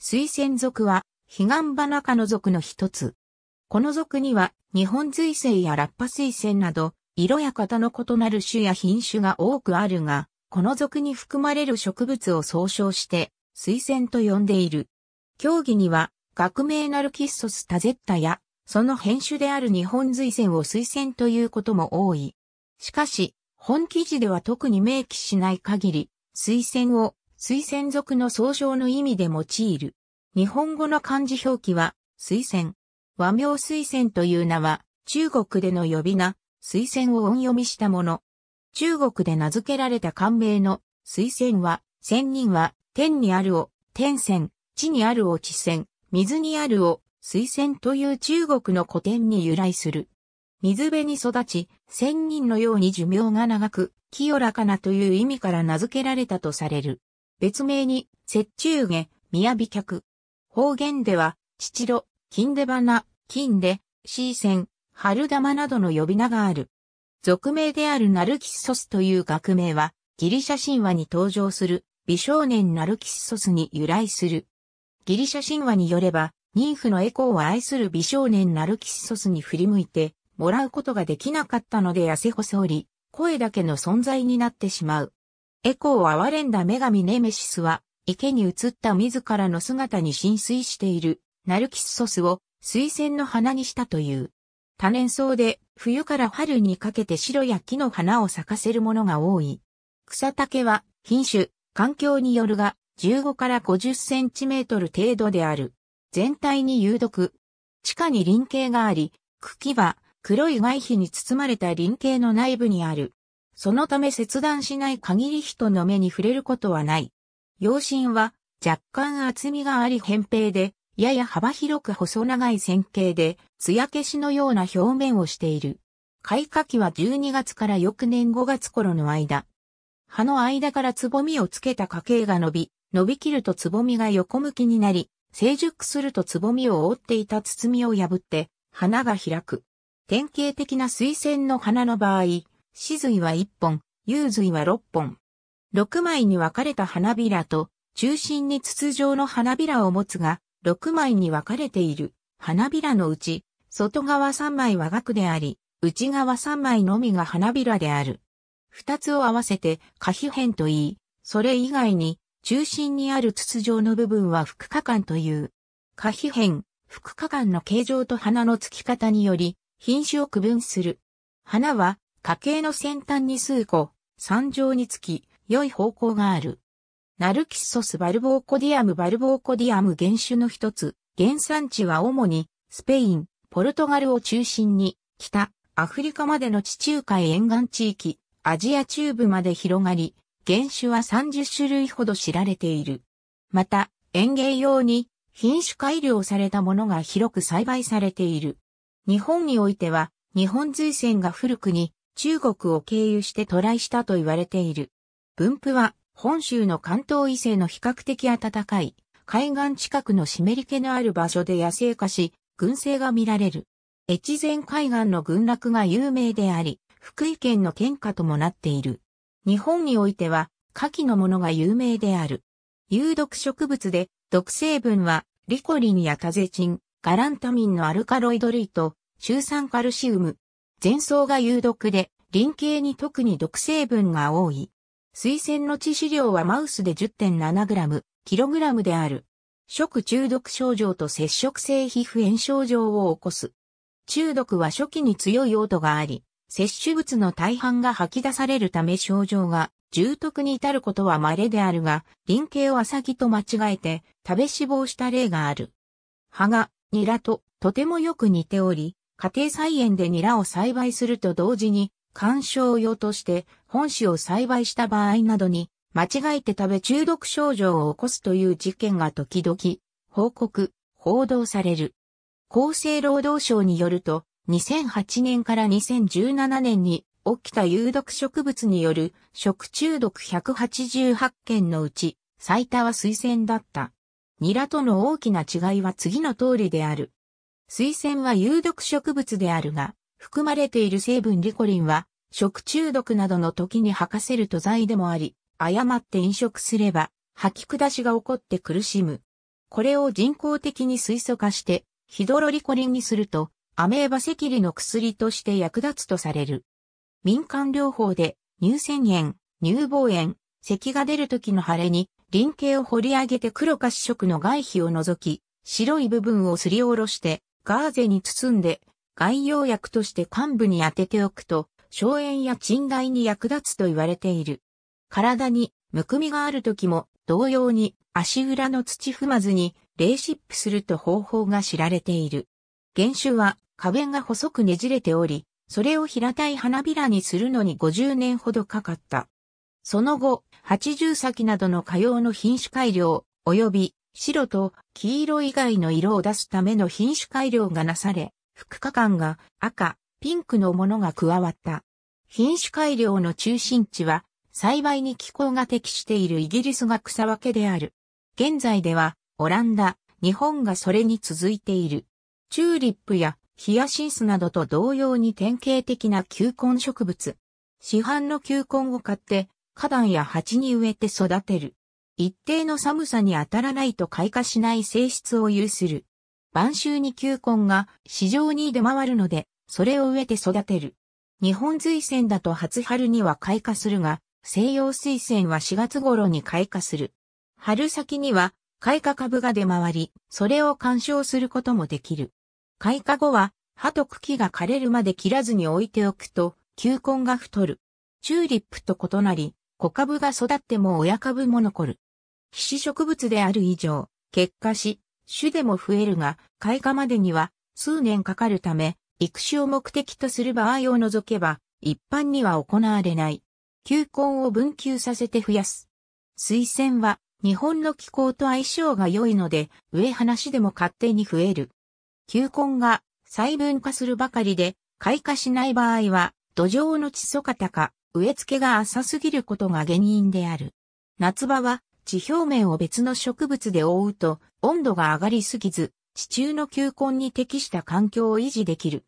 水仙属は、彼岸花科の属の一つ。この属には、日本水仙やラッパ水仙など、色や型の異なる種や品種が多くあるが、この属に含まれる植物を総称して、水仙と呼んでいる。競技には、学名ナルキッソスタゼッタや、その変種である日本水仙を水仙ということも多い。しかし、本記事では特に明記しない限り、水仙を推薦属の総称の意味で用いる。日本語の漢字表記は、推薦。和名推薦という名は、中国での呼び名、推薦を音読みしたもの。中国で名付けられた漢名の、推薦は、仙人は、天にあるを、天仙、地にあるを地仙、水にあるを、水仙という中国の古典に由来する。水辺に育ち、仙人のように寿命が長く、清らかなという意味から名付けられたとされる。別名に、雪中下、雅客。方言では、父路、金出花、金で、シーセン、春玉などの呼び名がある。俗名であるナルキッソスという学名は、ギリシャ神話に登場する美少年ナルキッソスに由来する。ギリシャ神話によれば、妊婦のエコーを愛する美少年ナルキッソスに振り向いて、もらうことができなかったので痩せ細り、声だけの存在になってしまう。エコーを憐れんだ女神ネメシスは、池に映った自らの姿に浸水している、ナルキッソスを、水仙の花にしたという。多年草で、冬から春にかけて白や木の花を咲かせるものが多い。草丈は、品種、環境によるが、15から50センチメートル程度である。全体に有毒。地下に輪形があり、茎は黒い外皮に包まれた輪形の内部にある。そのため切断しない限り人の目に触れることはない。養心は若干厚みがあり扁平で、やや幅広く細長い線形で、艶消しのような表面をしている。開花期は12月から翌年5月頃の間。葉の間からつぼみをつけた花茎が伸び、伸びきるとつぼみが横向きになり、成熟するとつぼみを覆っていた包みを破って、花が開く。典型的な水仙の花の場合、死髄は1本、幽髄は6本。6枚に分かれた花びらと、中心に筒状の花びらを持つが、6枚に分かれている花びらのうち、外側3枚は額であり、内側3枚のみが花びらである。2つを合わせて可比辺と言い、それ以外に中心にある筒状の部分は副花管という。可比辺、副花管の形状と花の付き方により、品種を区分する。花は家系の先端に数個、山上につき、良い方向がある。ナルキッソスバルボーコディアムバルボーコディアム原種の一つ、原産地は主に、スペイン、ポルトガルを中心に、北、アフリカまでの地中海沿岸地域、アジア中部まで広がり、原種は30種類ほど知られている。また、園芸用に品種改良されたものが広く栽培されている。日本においては、日本随線が古くに中国を経由して渡来したと言われている。分布は本州の関東以西の比較的暖かい海岸近くの湿り気のある場所で野生化し、群生が見られる。越前海岸の群落が有名であり、福井県の県下ともなっている。日本においては、下記のものが有名である。有毒植物で、毒成分は、リコリンやタゼチン、ガランタミンのアルカロイド類と、中酸カルシウム、前奏が有毒で、輪形に特に毒成分が多い。水仙の致死量はマウスで 10.7g、kg である。食中毒症状と接触性皮膚炎症状を起こす。中毒は初期に強い用途があり、摂取物の大半が吐き出されるため症状が重篤に至ることは稀であるが、輪形をアサギと間違えて食べ死亡した例がある。葉がニラととてもよく似ており、家庭菜園でニラを栽培すると同時に、観賞用として本種を栽培した場合などに、間違えて食べ中毒症状を起こすという事件が時々、報告、報道される。厚生労働省によると、2008年から2017年に起きた有毒植物による食中毒188件のうち、最多は水仙だった。ニラとの大きな違いは次の通りである。水仙は有毒植物であるが、含まれている成分リコリンは、食中毒などの時に吐かせる土剤でもあり、誤って飲食すれば、吐き下しが起こって苦しむ。これを人工的に水素化して、ヒドロリコリンにすると、アメーバセキリの薬として役立つとされる。民間療法で、乳腺炎、乳房炎、咳が出る時の腫れに、輪形を掘り上げて黒か紫色の外皮を除き、白い部分をすりおろして、ガーゼに包んで、外用薬として患部に当てておくと、消炎や賃害に役立つと言われている。体にむくみがある時も、同様に足裏の土踏まずに、レーシップすると方法が知られている。原種は、花弁が細くねじれており、それを平たい花びらにするのに50年ほどかかった。その後、80先などの火用の品種改良、及び白と黄色以外の色を出すための品種改良がなされ、副科間が赤、ピンクのものが加わった。品種改良の中心地は、栽培に気候が適しているイギリスが草分けである。現在では、オランダ、日本がそれに続いている。チューリップやヒアシンスなどと同様に典型的な球根植物。市販の球根を買って、花壇や鉢に植えて育てる。一定の寒さに当たらないと開花しない性質を有する。晩秋に球根が市場に出回るので、それを植えて育てる。日本水仙だと初春には開花するが、西洋水仙は4月頃に開花する。春先には開花株が出回り、それを鑑賞することもできる。開花後は、葉と茎が枯れるまで切らずに置いておくと、球根が太る。チューリップと異なり、小株が育っても親株も残る。皮脂植物である以上、結果し、種でも増えるが、開花までには数年かかるため、育種を目的とする場合を除けば、一般には行われない。球根を分球させて増やす。水仙は、日本の気候と相性が良いので、植え話でも勝手に増える。球根が細分化するばかりで、開花しない場合は、土壌の地素型か、植え付けが浅すぎることが原因である。夏場は、地表面を別の植物で覆うと、温度が上がりすぎず、地中の球根に適した環境を維持できる。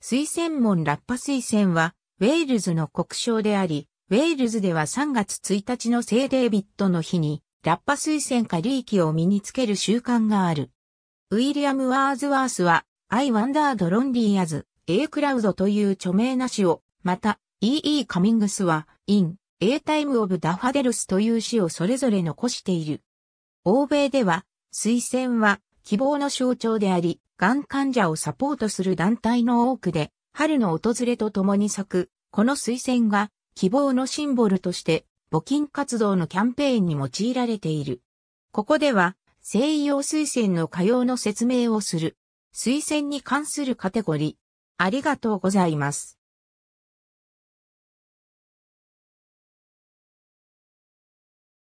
水仙門ラッパ水仙は、ウェールズの国章であり、ウェールズでは3月1日の聖デービットの日に、ラッパ水仙かリーキを身につける習慣がある。ウィリアム・ワーズワースは、I wondered lonely as, A cloud という著名な詩を、また、E.E. カミングスは、in, エイタイム・オブ・ダファデルスという詩をそれぞれ残している。欧米では、推薦は希望の象徴であり、がん患者をサポートする団体の多くで、春の訪れとともに咲く、この推薦が希望のシンボルとして募金活動のキャンペーンに用いられている。ここでは西洋推薦の歌謡の説明をする。推薦に関するカテゴリー。ありがとうございます。